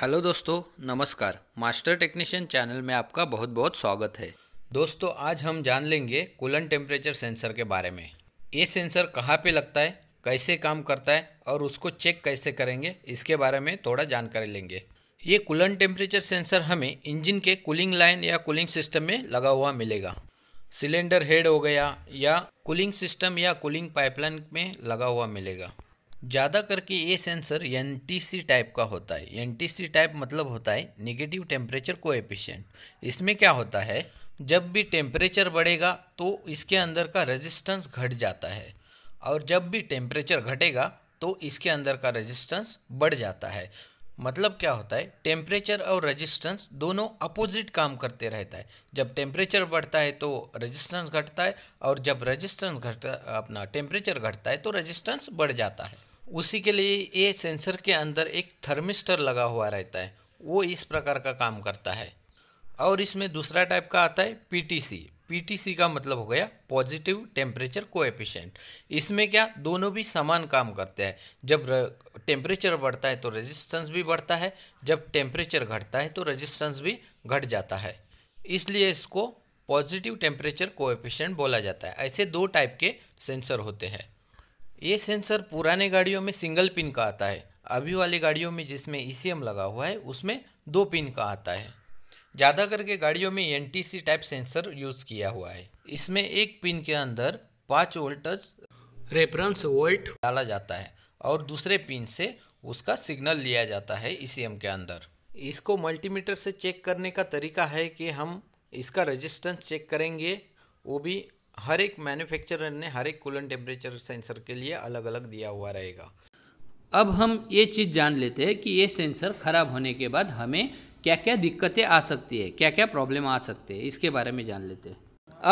hello दोस्तों नमस्कार master technician channel में आपका बहुत बहुत स्वागत है दोस्तों आज हम जान लेंगे कूलन टेम्परेचर सेंसर के बारे में ये सेंसर कहाँ पे लगता है कैसे काम करता है और उसको चेक कैसे करेंगे इसके बारे में थोड़ा जानकारी लेंगे ये कूलन टेम्परेचर सेंसर हमें इंजन के कूलिंग लाइन या कूलिंग सिस्टम में लगा हुआ मिलेगा सिलेंडर हेड हो गया या कूलिंग सिस्टम या कूलिंग पाइपलाइन में लगा हुआ मिलेगा ज़्यादा करके ये सेंसर एन टाइप का होता है एन टाइप मतलब होता है निगेटिव टेम्परेचर को इसमें क्या होता है जब भी टेम्परेचर बढ़ेगा तो इसके अंदर का रेजिस्टेंस घट जाता है और जब भी टेम्परेचर घटेगा तो इसके अंदर का रेजिस्टेंस बढ़ जाता है मतलब क्या होता है टेम्परेचर और रेजिस्टेंस दोनों अपोजिट काम करते रहता है जब टेम्परेचर बढ़ता है तो रेजिस्टेंस घटता है और जब रेजिस्टेंस घटता अपना टेम्परेचर घटता है तो रेजिस्टेंस बढ़ जाता है उसी के लिए ये सेंसर के अंदर एक थर्मिस्टर लगा हुआ रहता है वो इस प्रकार का काम करता है और इसमें दूसरा टाइप का आता है पीटीसी पीटीसी का मतलब हो गया पॉजिटिव टेम्परेचर को इसमें क्या दोनों भी समान काम करते हैं जब टेम्परेचर बढ़ता है तो रेजिस्टेंस भी बढ़ता है जब टेम्परेचर घटता है तो रेजिस्टेंस भी घट जाता है इसलिए इसको पॉजिटिव टेम्परेचर को बोला जाता है ऐसे दो टाइप के सेंसर होते हैं ये सेंसर पुराने गाड़ियों में सिंगल पिन का आता है अभी वाली गाड़ियों में जिसमें ई लगा हुआ है उसमें दो पिन का आता है ज़्यादा करके गाड़ियों में एन टाइप सेंसर यूज़ किया हुआ है इसमें एक पिन के अंदर पाँच वोल्टज रेफरेंस वोल्ट डाला जाता है और दूसरे पिन से उसका सिग्नल लिया जाता है ई के अंदर इसको मल्टीमीटर से चेक करने का तरीका है कि हम इसका रेजिस्टेंस चेक करेंगे वो भी हर एक मैन्युफैक्चरर ने हर एक कूलन टेम्परेचर सेंसर के लिए अलग अलग दिया हुआ रहेगा अब हम ये चीज़ जान लेते हैं कि ये सेंसर ख़राब होने के बाद हमें क्या क्या दिक्कतें आ सकती है क्या क्या प्रॉब्लम आ सकते हैं इसके बारे में जान लेते हैं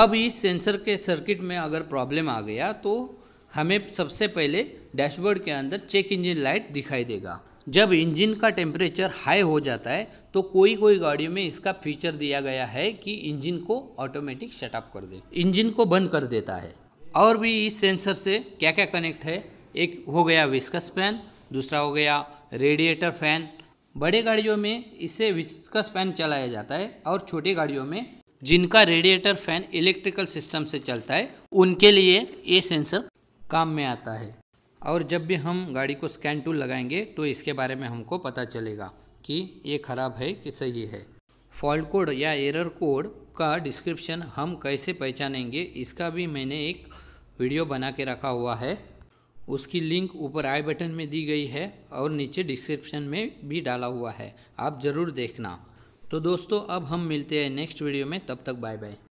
अब इस सेंसर के सर्किट में अगर प्रॉब्लम आ गया तो हमें सबसे पहले डैशबोर्ड के अंदर चेक इंजन लाइट दिखाई देगा जब इंजन का टेम्परेचर हाई हो जाता है तो कोई कोई गाड़ियों में इसका फीचर दिया गया है कि इंजन को ऑटोमेटिक शटअप कर दे इंजन को बंद कर देता है और भी इस सेंसर से क्या क्या कनेक्ट है एक हो गया विस्कस फैन दूसरा हो गया रेडिएटर फैन बड़े गाड़ियों में इसे विस्कस फैन चलाया जाता है और छोटी गाड़ियों में जिनका रेडिएटर फैन इलेक्ट्रिकल सिस्टम से चलता है उनके लिए ये सेंसर काम में आता है और जब भी हम गाड़ी को स्कैन टूल लगाएंगे तो इसके बारे में हमको पता चलेगा कि ये ख़राब है कि सही है फॉल्ट कोड या एरर कोड का डिस्क्रिप्शन हम कैसे पहचानेंगे इसका भी मैंने एक वीडियो बना के रखा हुआ है उसकी लिंक ऊपर आई बटन में दी गई है और नीचे डिस्क्रिप्शन में भी डाला हुआ है आप ज़रूर देखना तो दोस्तों अब हम मिलते हैं नेक्स्ट वीडियो में तब तक बाय बाय